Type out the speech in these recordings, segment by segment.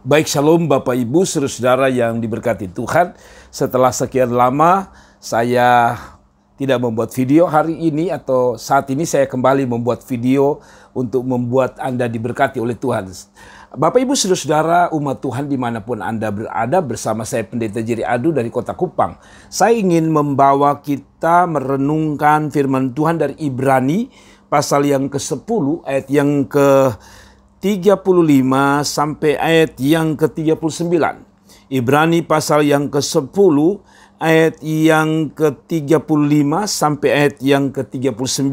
Baik shalom Bapak Ibu saudara yang diberkati Tuhan. Setelah sekian lama saya tidak membuat video hari ini atau saat ini saya kembali membuat video untuk membuat Anda diberkati oleh Tuhan. Bapak Ibu saudara umat Tuhan dimanapun Anda berada bersama saya Pendeta Jiri Adu dari kota Kupang. Saya ingin membawa kita merenungkan firman Tuhan dari Ibrani pasal yang ke-10 ayat yang ke 35 sampai ayat yang ke-39. Ibrani pasal yang ke-10 ayat yang ke-35 sampai ayat yang ke-39.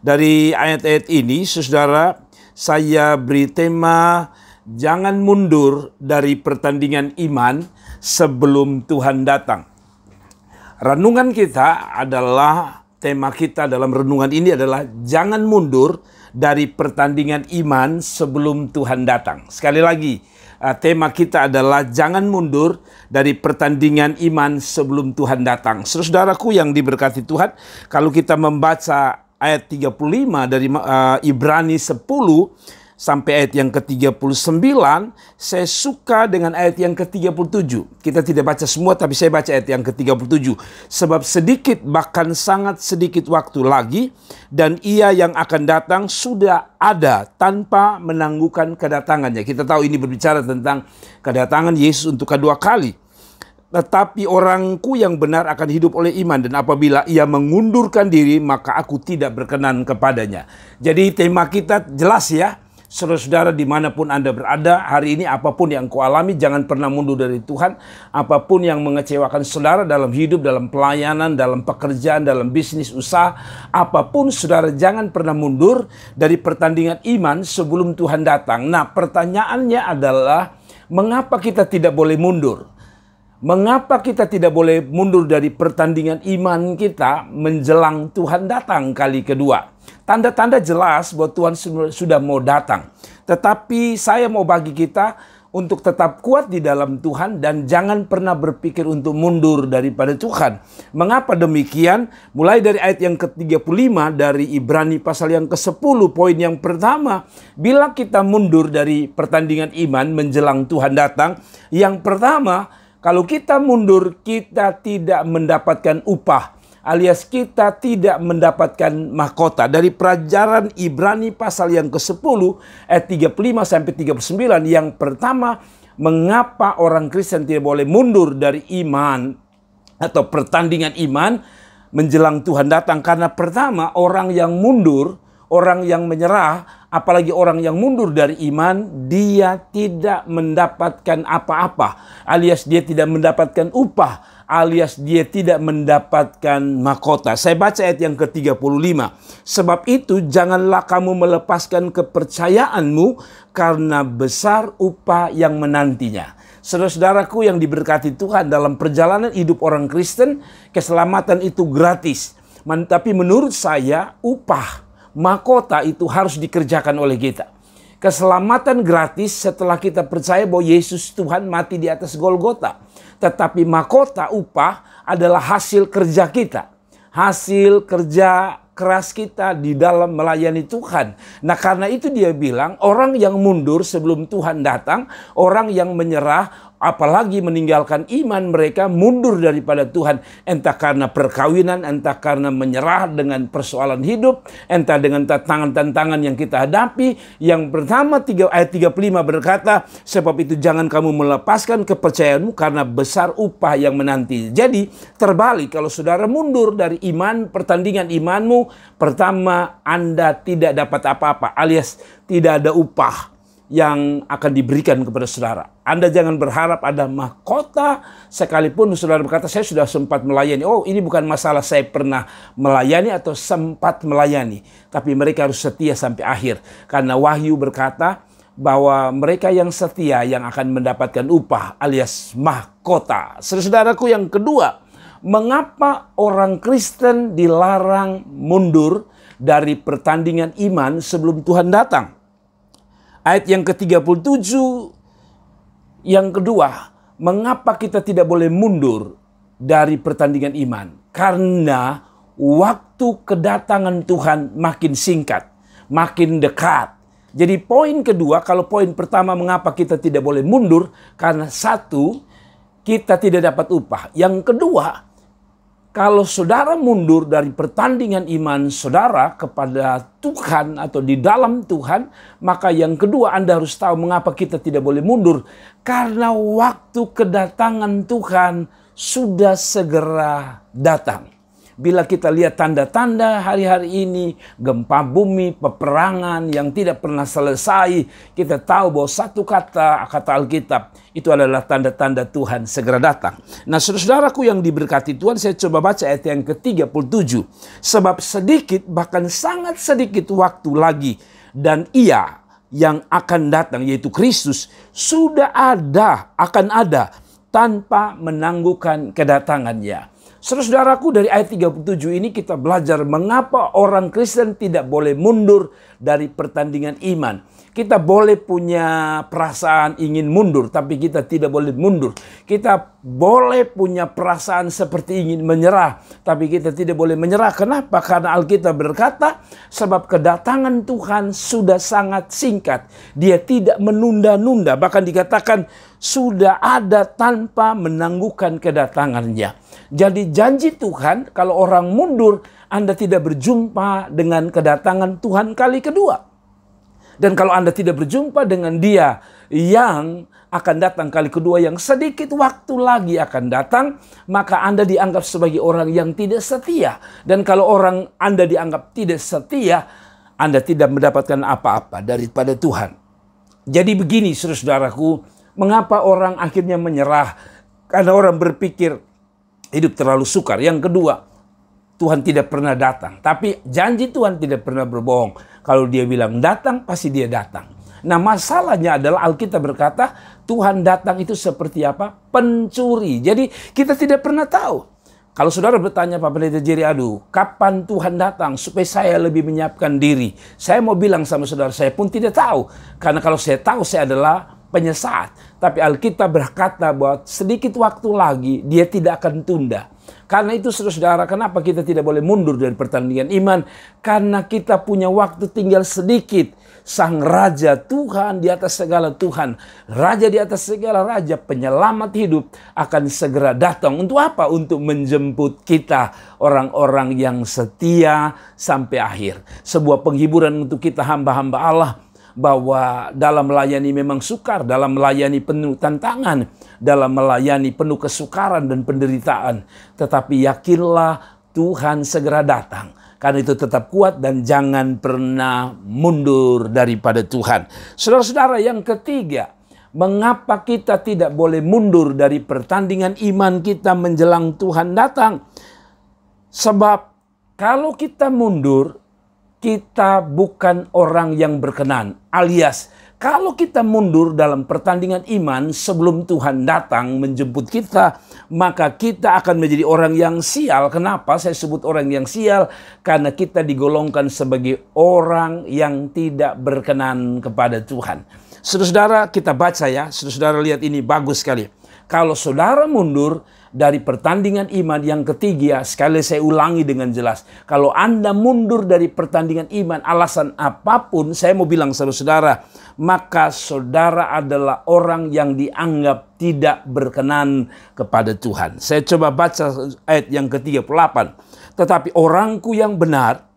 Dari ayat-ayat ini, saudara, saya beri tema jangan mundur dari pertandingan iman sebelum Tuhan datang. Renungan kita adalah tema kita dalam renungan ini adalah jangan mundur dari pertandingan iman sebelum Tuhan datang. Sekali lagi, uh, tema kita adalah jangan mundur dari pertandingan iman sebelum Tuhan datang. Saudaraku yang diberkati Tuhan, kalau kita membaca ayat 35 dari uh, Ibrani 10 sampai ayat yang ke-39, saya suka dengan ayat yang ke-37. Kita tidak baca semua tapi saya baca ayat yang ke-37. Sebab sedikit bahkan sangat sedikit waktu lagi dan ia yang akan datang sudah ada tanpa menangguhkan kedatangannya. Kita tahu ini berbicara tentang kedatangan Yesus untuk kedua kali. Tetapi orangku yang benar akan hidup oleh iman dan apabila ia mengundurkan diri maka aku tidak berkenan kepadanya. Jadi tema kita jelas ya Saudara-saudara dimanapun Anda berada, hari ini apapun yang kau alami, jangan pernah mundur dari Tuhan. Apapun yang mengecewakan saudara dalam hidup, dalam pelayanan, dalam pekerjaan, dalam bisnis, usaha, apapun saudara jangan pernah mundur dari pertandingan iman sebelum Tuhan datang. Nah pertanyaannya adalah, mengapa kita tidak boleh mundur? Mengapa kita tidak boleh mundur dari pertandingan iman kita menjelang Tuhan datang kali kedua? Tanda-tanda jelas bahwa Tuhan sudah mau datang. Tetapi saya mau bagi kita untuk tetap kuat di dalam Tuhan dan jangan pernah berpikir untuk mundur daripada Tuhan. Mengapa demikian? Mulai dari ayat yang ke-35 dari Ibrani pasal yang ke-10 poin yang pertama, bila kita mundur dari pertandingan iman menjelang Tuhan datang, yang pertama kalau kita mundur, kita tidak mendapatkan upah alias kita tidak mendapatkan mahkota. Dari pelajaran Ibrani pasal yang ke-10 ayat 35 sampai 39 yang pertama mengapa orang Kristen tidak boleh mundur dari iman atau pertandingan iman menjelang Tuhan datang karena pertama orang yang mundur, orang yang menyerah apalagi orang yang mundur dari iman, dia tidak mendapatkan apa-apa, alias dia tidak mendapatkan upah, alias dia tidak mendapatkan makota. Saya baca ayat yang ke-35. Sebab itu janganlah kamu melepaskan kepercayaanmu karena besar upah yang menantinya. Saudara-saudaraku yang diberkati Tuhan dalam perjalanan hidup orang Kristen, keselamatan itu gratis. tapi menurut saya upah mahkota itu harus dikerjakan oleh kita. Keselamatan gratis setelah kita percaya bahwa Yesus Tuhan mati di atas Golgota. Tetapi mahkota upah adalah hasil kerja kita. Hasil kerja keras kita di dalam melayani Tuhan. Nah, karena itu dia bilang orang yang mundur sebelum Tuhan datang, orang yang menyerah, apalagi meninggalkan iman mereka mundur daripada Tuhan entah karena perkawinan entah karena menyerah dengan persoalan hidup entah dengan tantangan-tantangan yang kita hadapi yang pertama tiga, ayat 35 berkata sebab itu jangan kamu melepaskan kepercayaanmu karena besar upah yang menanti jadi terbalik kalau saudara mundur dari iman pertandingan imanmu pertama Anda tidak dapat apa-apa alias tidak ada upah yang akan diberikan kepada saudara. Anda jangan berharap ada mahkota sekalipun saudara berkata saya sudah sempat melayani. Oh ini bukan masalah saya pernah melayani atau sempat melayani. Tapi mereka harus setia sampai akhir. Karena Wahyu berkata bahwa mereka yang setia yang akan mendapatkan upah alias mahkota. Saudaraku yang kedua, mengapa orang Kristen dilarang mundur dari pertandingan iman sebelum Tuhan datang? Ayat yang ke-37 yang kedua, mengapa kita tidak boleh mundur dari pertandingan iman? Karena waktu kedatangan Tuhan makin singkat, makin dekat. Jadi poin kedua, kalau poin pertama mengapa kita tidak boleh mundur, karena satu, kita tidak dapat upah. Yang kedua, kalau saudara mundur dari pertandingan iman saudara kepada Tuhan atau di dalam Tuhan, maka yang kedua Anda harus tahu mengapa kita tidak boleh mundur. Karena waktu kedatangan Tuhan sudah segera datang. Bila kita lihat tanda-tanda hari-hari ini, gempa bumi, peperangan yang tidak pernah selesai, kita tahu bahwa satu kata, kata Alkitab, itu adalah tanda-tanda Tuhan segera datang. Nah, saudara-saudaraku yang diberkati Tuhan, saya coba baca ayat yang ke-37. Sebab sedikit, bahkan sangat sedikit waktu lagi, dan ia yang akan datang yaitu Kristus sudah ada akan ada tanpa menangguhkan kedatangannya. Saudaraku dari ayat 37 ini kita belajar mengapa orang Kristen tidak boleh mundur dari pertandingan iman. Kita boleh punya perasaan ingin mundur, tapi kita tidak boleh mundur. Kita boleh punya perasaan seperti ingin menyerah, tapi kita tidak boleh menyerah. Kenapa? Karena Alkitab berkata, sebab kedatangan Tuhan sudah sangat singkat. Dia tidak menunda-nunda, bahkan dikatakan sudah ada tanpa menangguhkan kedatangannya. Jadi janji Tuhan kalau orang mundur, Anda tidak berjumpa dengan kedatangan Tuhan kali kedua. Dan kalau Anda tidak berjumpa dengan dia yang akan datang kali kedua yang sedikit waktu lagi akan datang, maka Anda dianggap sebagai orang yang tidak setia. Dan kalau orang Anda dianggap tidak setia, Anda tidak mendapatkan apa-apa daripada Tuhan. Jadi begini saudaraku, mengapa orang akhirnya menyerah? Karena orang berpikir hidup terlalu sukar. Yang kedua, Tuhan tidak pernah datang. Tapi janji Tuhan tidak pernah berbohong. Kalau dia bilang datang, pasti dia datang. Nah masalahnya adalah Alkitab berkata Tuhan datang itu seperti apa? Pencuri. Jadi kita tidak pernah tahu. Kalau saudara bertanya Pak Pendeta Jerry, aduh kapan Tuhan datang supaya saya lebih menyiapkan diri? Saya mau bilang sama saudara, saya pun tidak tahu. Karena kalau saya tahu saya adalah penyesat. Tapi Alkitab berkata bahwa sedikit waktu lagi dia tidak akan tunda. Karena itu saudara-saudara, kenapa kita tidak boleh mundur dari pertandingan iman? Karena kita punya waktu tinggal sedikit. Sang Raja Tuhan di atas segala Tuhan, Raja di atas segala Raja, penyelamat hidup akan segera datang. Untuk apa? Untuk menjemput kita orang-orang yang setia sampai akhir. Sebuah penghiburan untuk kita hamba-hamba Allah bahwa dalam melayani memang sukar, dalam melayani penuh tantangan, dalam melayani penuh kesukaran dan penderitaan. Tetapi yakinlah Tuhan segera datang. Karena itu tetap kuat dan jangan pernah mundur daripada Tuhan. Saudara-saudara yang ketiga, mengapa kita tidak boleh mundur dari pertandingan iman kita menjelang Tuhan datang? Sebab kalau kita mundur, kita bukan orang yang berkenan. Alias, kalau kita mundur dalam pertandingan iman sebelum Tuhan datang menjemput kita, maka kita akan menjadi orang yang sial. Kenapa saya sebut orang yang sial? Karena kita digolongkan sebagai orang yang tidak berkenan kepada Tuhan. Saudara-saudara, kita baca ya. Saudara-saudara lihat ini bagus sekali. Kalau saudara mundur, dari pertandingan iman yang ketiga, sekali saya ulangi dengan jelas. Kalau Anda mundur dari pertandingan iman, alasan apapun, saya mau bilang sama saudara, maka saudara adalah orang yang dianggap tidak berkenan kepada Tuhan. Saya coba baca ayat yang ke-38. Tetapi orangku yang benar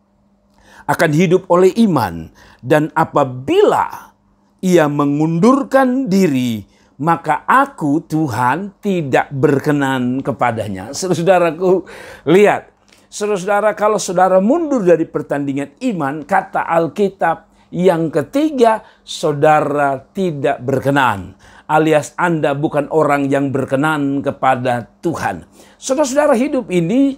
akan hidup oleh iman. Dan apabila ia mengundurkan diri, maka aku Tuhan tidak berkenan kepadanya. Saudaraku, lihat. Saudara, kalau saudara mundur dari pertandingan iman, kata Alkitab yang ketiga, saudara tidak berkenan. Alias Anda bukan orang yang berkenan kepada Tuhan. Saudara-saudara hidup ini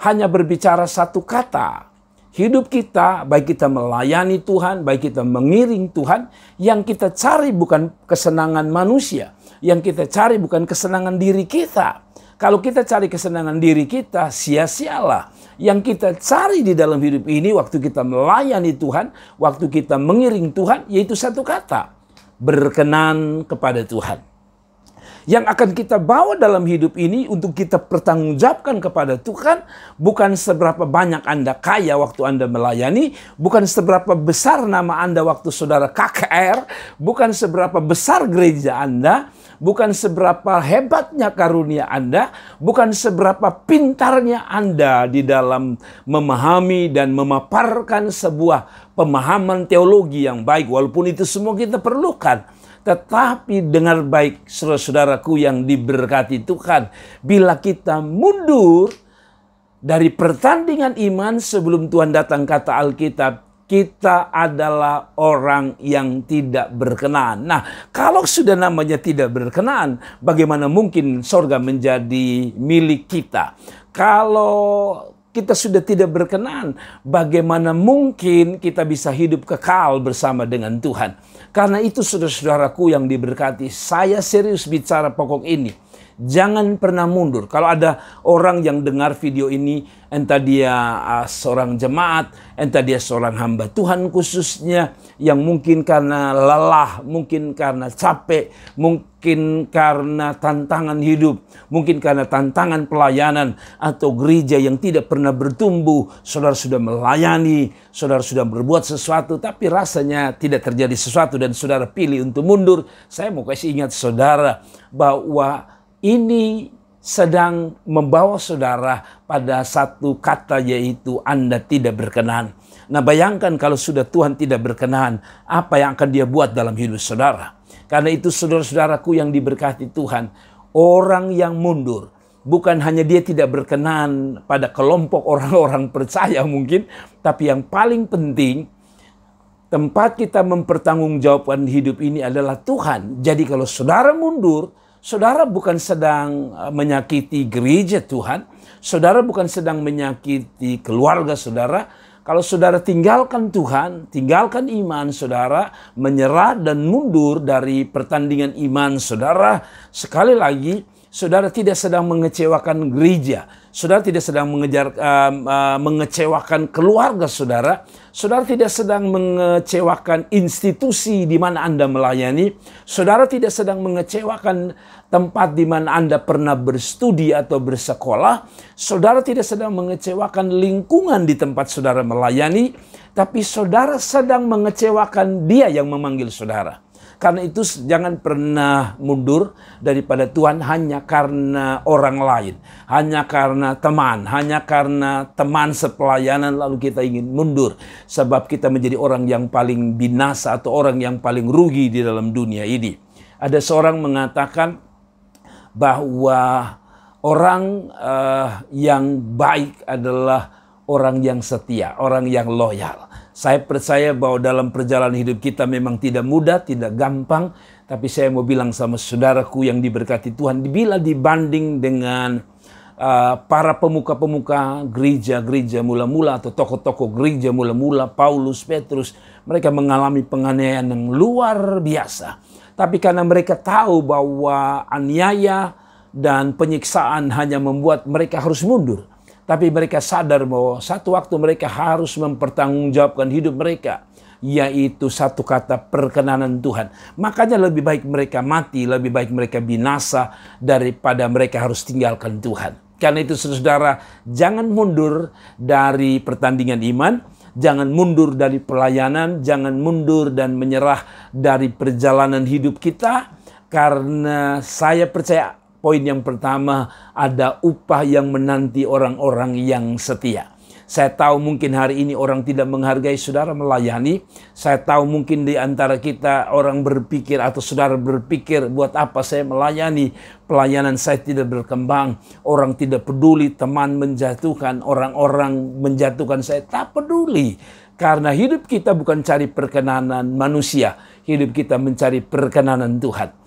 hanya berbicara satu kata hidup kita, baik kita melayani Tuhan, baik kita mengiring Tuhan, yang kita cari bukan kesenangan manusia, yang kita cari bukan kesenangan diri kita. Kalau kita cari kesenangan diri kita, sia-sialah. Yang kita cari di dalam hidup ini, waktu kita melayani Tuhan, waktu kita mengiring Tuhan, yaitu satu kata: berkenan kepada Tuhan yang akan kita bawa dalam hidup ini untuk kita pertanggungjawabkan kepada Tuhan bukan seberapa banyak Anda kaya waktu Anda melayani, bukan seberapa besar nama Anda waktu saudara KKR, bukan seberapa besar gereja Anda, bukan seberapa hebatnya karunia Anda, bukan seberapa pintarnya Anda di dalam memahami dan memaparkan sebuah pemahaman teologi yang baik walaupun itu semua kita perlukan. Tetapi dengar baik saudara-saudaraku yang diberkati Tuhan. Bila kita mundur dari pertandingan iman sebelum Tuhan datang kata Alkitab, kita adalah orang yang tidak berkenan Nah, kalau sudah namanya tidak berkenan bagaimana mungkin sorga menjadi milik kita? Kalau kita sudah tidak berkenan, bagaimana mungkin kita bisa hidup kekal bersama dengan Tuhan? Karena itu saudara-saudaraku yang diberkati, saya serius bicara pokok ini. Jangan pernah mundur. Kalau ada orang yang dengar video ini, entah dia uh, seorang jemaat, entah dia seorang hamba Tuhan khususnya yang mungkin karena lelah, mungkin karena capek, mungkin karena tantangan hidup, mungkin karena tantangan pelayanan atau gereja yang tidak pernah bertumbuh, saudara sudah melayani, saudara sudah berbuat sesuatu tapi rasanya tidak terjadi sesuatu dan saudara pilih untuk mundur. Saya mau kasih ingat saudara bahwa ini sedang membawa saudara pada satu kata yaitu Anda tidak berkenan. Nah bayangkan kalau sudah Tuhan tidak berkenan, apa yang akan dia buat dalam hidup saudara. Karena itu saudara-saudaraku yang diberkati Tuhan, orang yang mundur, bukan hanya dia tidak berkenan pada kelompok orang-orang percaya mungkin, tapi yang paling penting tempat kita mempertanggungjawabkan hidup ini adalah Tuhan. Jadi kalau saudara mundur, Saudara bukan sedang uh, menyakiti gereja Tuhan, saudara bukan sedang menyakiti keluarga saudara. Kalau saudara tinggalkan Tuhan, tinggalkan iman saudara, menyerah dan mundur dari pertandingan iman saudara, sekali lagi saudara tidak sedang mengecewakan gereja, saudara tidak sedang mengejar, uh, uh, mengecewakan keluarga saudara, saudara tidak sedang mengecewakan institusi di mana Anda melayani, saudara tidak sedang mengecewakan tempat di mana Anda pernah berstudi atau bersekolah, saudara tidak sedang mengecewakan lingkungan di tempat saudara melayani, tapi saudara sedang mengecewakan dia yang memanggil saudara. Karena itu jangan pernah mundur daripada Tuhan hanya karena orang lain, hanya karena teman, hanya karena teman sepelayanan lalu kita ingin mundur sebab kita menjadi orang yang paling binasa atau orang yang paling rugi di dalam dunia ini. Ada seorang mengatakan bahwa orang uh, yang baik adalah orang yang setia, orang yang loyal. Saya percaya bahwa dalam perjalanan hidup kita memang tidak mudah, tidak gampang. Tapi saya mau bilang sama saudaraku yang diberkati Tuhan, bila dibanding dengan uh, para pemuka-pemuka gereja-gereja mula-mula atau tokoh-tokoh gereja mula-mula, Paulus, Petrus, mereka mengalami penganiayaan yang luar biasa. Tapi karena mereka tahu bahwa aniaya dan penyiksaan hanya membuat mereka harus mundur tapi mereka sadar bahwa satu waktu mereka harus mempertanggungjawabkan hidup mereka. Yaitu satu kata perkenanan Tuhan. Makanya lebih baik mereka mati, lebih baik mereka binasa daripada mereka harus tinggalkan Tuhan. Karena itu saudara, jangan mundur dari pertandingan iman jangan mundur dari pelayanan, jangan mundur dan menyerah dari perjalanan hidup kita, karena saya percaya Poin yang pertama, ada upah yang menanti orang-orang yang setia. Saya tahu mungkin hari ini orang tidak menghargai saudara melayani. Saya tahu mungkin di antara kita orang berpikir atau saudara berpikir buat apa saya melayani. Pelayanan saya tidak berkembang. Orang tidak peduli teman menjatuhkan. Orang-orang menjatuhkan saya tak peduli. Karena hidup kita bukan cari perkenanan manusia. Hidup kita mencari perkenanan Tuhan.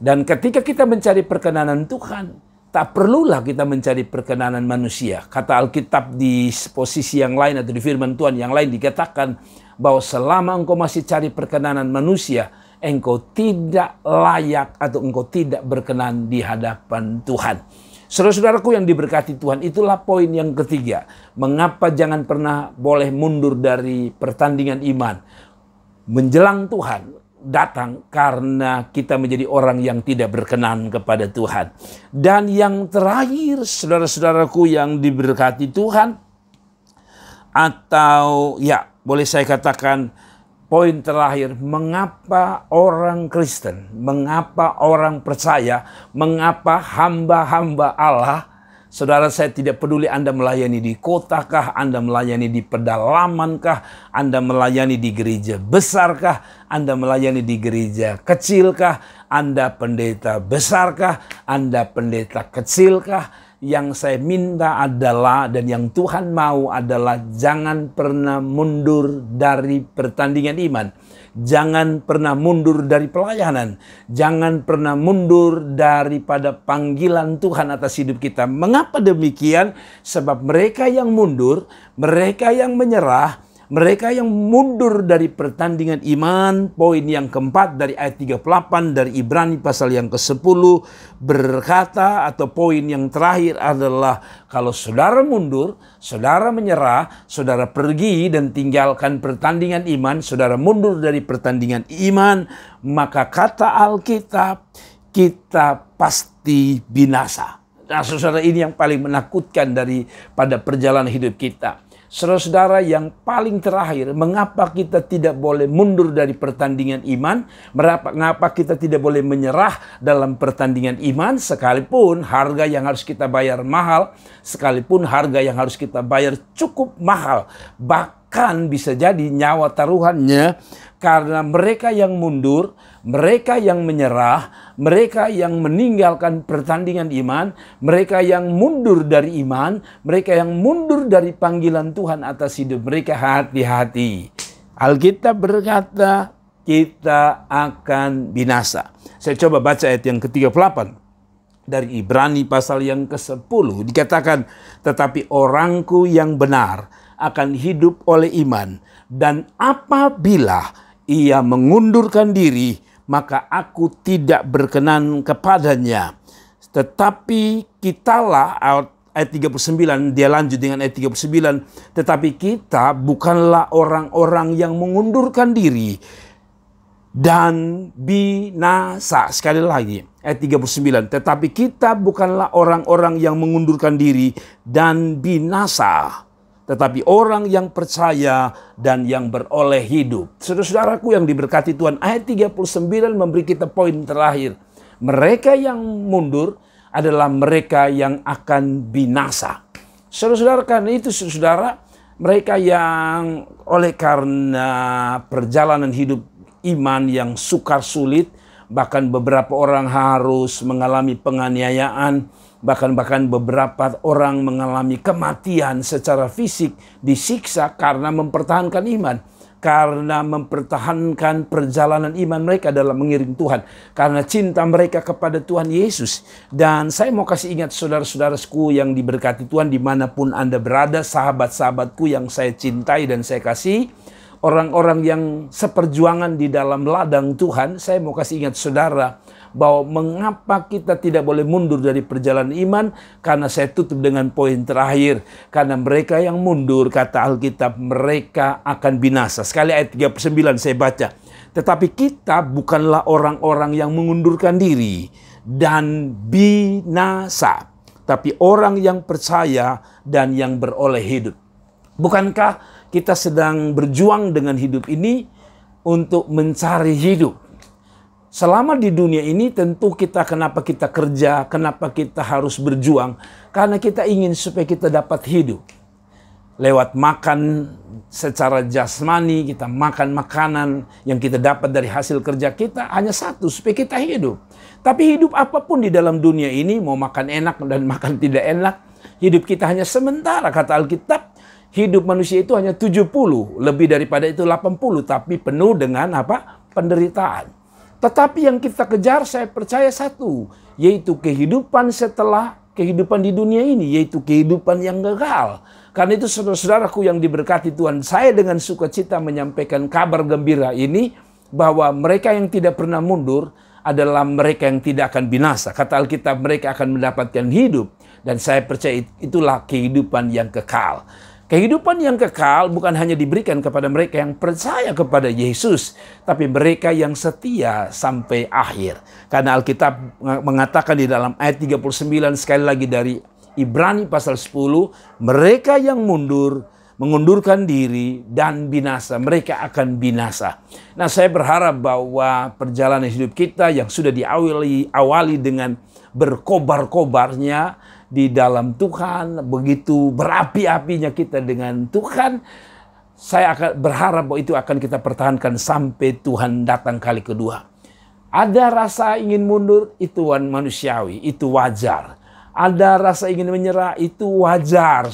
Dan ketika kita mencari perkenanan Tuhan, tak perlulah kita mencari perkenanan manusia. Kata Alkitab di posisi yang lain atau di firman Tuhan yang lain dikatakan bahwa selama engkau masih cari perkenanan manusia, engkau tidak layak atau engkau tidak berkenan di hadapan Tuhan. Saudara-saudaraku yang diberkati Tuhan, itulah poin yang ketiga. Mengapa jangan pernah boleh mundur dari pertandingan iman? Menjelang Tuhan, datang karena kita menjadi orang yang tidak berkenan kepada Tuhan. Dan yang terakhir, saudara-saudaraku yang diberkati Tuhan, atau ya, boleh saya katakan poin terakhir, mengapa orang Kristen, mengapa orang percaya, mengapa hamba-hamba Allah Saudara saya tidak peduli Anda melayani di kota kah, Anda melayani di pedalaman kah, Anda melayani di gereja besar kah, Anda melayani di gereja kecil kah, Anda pendeta besar kah, Anda pendeta kecil kah, yang saya minta adalah dan yang Tuhan mau adalah jangan pernah mundur dari pertandingan iman. Jangan pernah mundur dari pelayanan. Jangan pernah mundur daripada panggilan Tuhan atas hidup kita. Mengapa demikian? Sebab mereka yang mundur, mereka yang menyerah, mereka yang mundur dari pertandingan iman, poin yang keempat dari ayat 38 dari Ibrani pasal yang ke-10 berkata atau poin yang terakhir adalah kalau saudara mundur, saudara menyerah, saudara pergi dan tinggalkan pertandingan iman, saudara mundur dari pertandingan iman, maka kata Alkitab kita pasti binasa. Nah, saudara ini yang paling menakutkan dari pada perjalanan hidup kita Saudara-saudara yang paling terakhir, mengapa kita tidak boleh mundur dari pertandingan iman? Mengapa kita tidak boleh menyerah dalam pertandingan iman? Sekalipun harga yang harus kita bayar mahal, sekalipun harga yang harus kita bayar cukup mahal. Bahkan bisa jadi nyawa taruhannya karena mereka yang mundur, mereka yang menyerah, mereka yang meninggalkan pertandingan iman, mereka yang mundur dari iman, mereka yang mundur dari panggilan Tuhan atas hidup mereka hati-hati. Alkitab berkata, kita akan binasa. Saya coba baca ayat yang ke-38 dari Ibrani pasal yang ke-10 dikatakan tetapi orangku yang benar akan hidup oleh iman dan apabila ia mengundurkan diri, maka aku tidak berkenan kepadanya. Tetapi kitalah ayat 39 dia lanjut dengan ayat 39 tetapi kita bukanlah orang-orang yang mengundurkan diri dan binasa sekali lagi ayat 39 tetapi kita bukanlah orang-orang yang mengundurkan diri dan binasa tetapi orang yang percaya dan yang beroleh hidup. Saudara-saudaraku yang diberkati Tuhan, ayat 39 memberi kita poin terakhir. Mereka yang mundur adalah mereka yang akan binasa. Saudara-saudara, karena itu saudara, mereka yang oleh karena perjalanan hidup iman yang sukar sulit, bahkan beberapa orang harus mengalami penganiayaan, bahkan bahkan beberapa orang mengalami kematian secara fisik disiksa karena mempertahankan iman karena mempertahankan perjalanan iman mereka dalam mengiring Tuhan karena cinta mereka kepada Tuhan Yesus dan saya mau kasih ingat saudara-saudaraku yang diberkati Tuhan dimanapun anda berada sahabat-sahabatku yang saya cintai dan saya kasih orang-orang yang seperjuangan di dalam ladang Tuhan saya mau kasih ingat saudara bahwa mengapa kita tidak boleh mundur dari perjalanan iman karena saya tutup dengan poin terakhir karena mereka yang mundur kata Alkitab mereka akan binasa. Sekali ayat 39 saya baca. Tetapi kita bukanlah orang-orang yang mengundurkan diri dan binasa, tapi orang yang percaya dan yang beroleh hidup. Bukankah kita sedang berjuang dengan hidup ini untuk mencari hidup? selama di dunia ini tentu kita kenapa kita kerja, kenapa kita harus berjuang, karena kita ingin supaya kita dapat hidup. Lewat makan secara jasmani, kita makan makanan yang kita dapat dari hasil kerja kita hanya satu, supaya kita hidup. Tapi hidup apapun di dalam dunia ini, mau makan enak dan makan tidak enak, hidup kita hanya sementara, kata Alkitab. Hidup manusia itu hanya 70, lebih daripada itu 80, tapi penuh dengan apa? penderitaan. Tetapi yang kita kejar saya percaya satu, yaitu kehidupan setelah kehidupan di dunia ini, yaitu kehidupan yang gagal. Karena itu saudara-saudaraku yang diberkati Tuhan, saya dengan sukacita menyampaikan kabar gembira ini bahwa mereka yang tidak pernah mundur adalah mereka yang tidak akan binasa. Kata Alkitab mereka akan mendapatkan hidup dan saya percaya itulah kehidupan yang kekal. Kehidupan yang kekal bukan hanya diberikan kepada mereka yang percaya kepada Yesus, tapi mereka yang setia sampai akhir. Karena Alkitab mengatakan di dalam ayat 39 sekali lagi dari Ibrani pasal 10, mereka yang mundur mengundurkan diri dan binasa. Mereka akan binasa. Nah, saya berharap bahwa perjalanan hidup kita yang sudah diawali awali dengan berkobar-kobarnya di dalam Tuhan, begitu berapi-apinya kita dengan Tuhan, saya akan berharap bahwa itu akan kita pertahankan sampai Tuhan datang kali kedua. Ada rasa ingin mundur, itu manusiawi, itu wajar. Ada rasa ingin menyerah, itu wajar.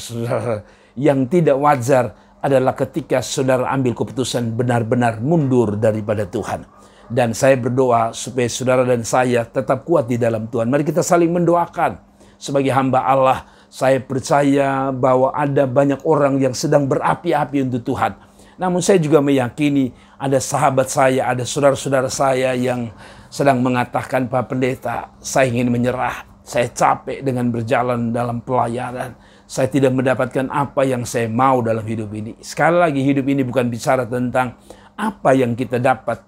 Yang tidak wajar adalah ketika saudara ambil keputusan benar-benar mundur daripada Tuhan dan saya berdoa supaya saudara dan saya tetap kuat di dalam Tuhan. Mari kita saling mendoakan sebagai hamba Allah, saya percaya bahwa ada banyak orang yang sedang berapi-api untuk Tuhan. Namun saya juga meyakini ada sahabat saya, ada saudara-saudara saya yang sedang mengatakan, Pak Pendeta, saya ingin menyerah. Saya capek dengan berjalan dalam pelayanan. Saya tidak mendapatkan apa yang saya mau dalam hidup ini. Sekali lagi hidup ini bukan bicara tentang apa yang kita dapat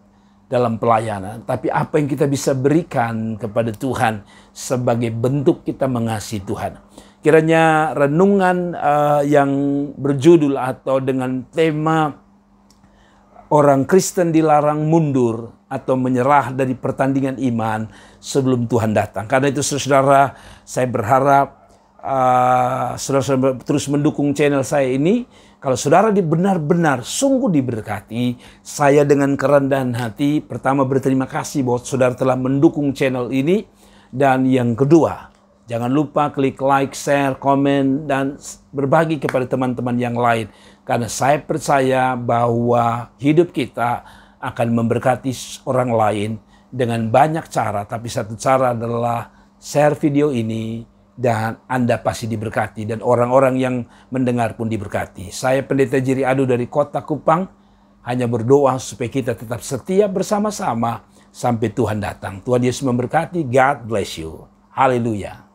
dalam pelayanan, tapi apa yang kita bisa berikan kepada Tuhan sebagai bentuk kita mengasihi Tuhan. Kiranya renungan uh, yang berjudul atau dengan tema orang Kristen dilarang mundur atau menyerah dari pertandingan iman sebelum Tuhan datang. Karena itu saudara, saya berharap uh, eh, saudara, saudara terus mendukung channel saya ini kalau saudara benar-benar sungguh diberkati, saya dengan kerendahan hati pertama berterima kasih bahwa saudara telah mendukung channel ini. Dan yang kedua, jangan lupa klik like, share, komen, dan berbagi kepada teman-teman yang lain. Karena saya percaya bahwa hidup kita akan memberkati orang lain dengan banyak cara. Tapi satu cara adalah share video ini, dan Anda pasti diberkati dan orang-orang yang mendengar pun diberkati. Saya Pendeta Jiri Adu dari Kota Kupang hanya berdoa supaya kita tetap setia bersama-sama sampai Tuhan datang. Tuhan Yesus memberkati. God bless you. Haleluya.